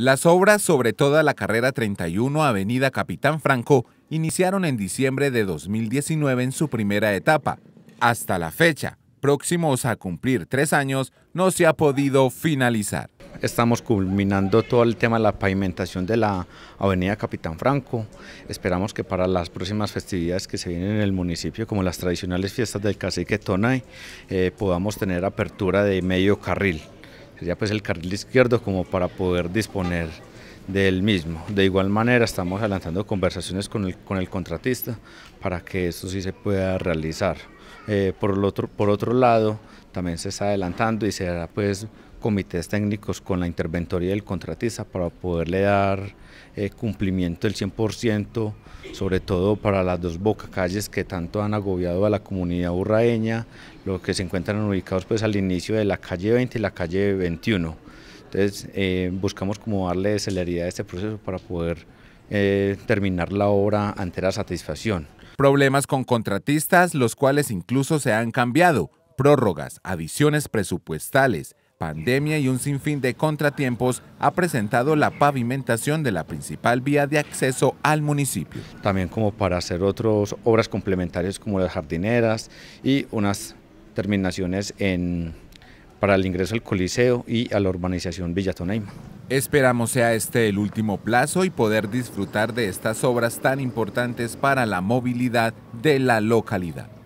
Las obras sobre toda la carrera 31 Avenida Capitán Franco iniciaron en diciembre de 2019 en su primera etapa. Hasta la fecha, próximos a cumplir tres años, no se ha podido finalizar. Estamos culminando todo el tema de la pavimentación de la avenida Capitán Franco. Esperamos que para las próximas festividades que se vienen en el municipio, como las tradicionales fiestas del cacique Tonay, eh, podamos tener apertura de medio carril sería pues, pues el carril izquierdo como para poder disponer del mismo. De igual manera estamos adelantando conversaciones con el, contratista para que esto sí se pueda realizar. Eh, por, el otro, por otro lado, también se está adelantando y será pues comités técnicos con la interventoría del contratista para poderle dar eh, cumplimiento del 100%, sobre todo para las dos bocacalles que tanto han agobiado a la comunidad urraeña, los que se encuentran ubicados pues al inicio de la calle 20 y la calle 21. Entonces eh, buscamos como darle celeridad a este proceso para poder eh, terminar la obra ante la satisfacción. Problemas con contratistas, los cuales incluso se han cambiado, prórrogas, adiciones presupuestales, pandemia y un sinfín de contratiempos ha presentado la pavimentación de la principal vía de acceso al municipio. También como para hacer otras obras complementarias como las jardineras y unas terminaciones en, para el ingreso al Coliseo y a la urbanización Villatonaima. Esperamos sea este el último plazo y poder disfrutar de estas obras tan importantes para la movilidad de la localidad.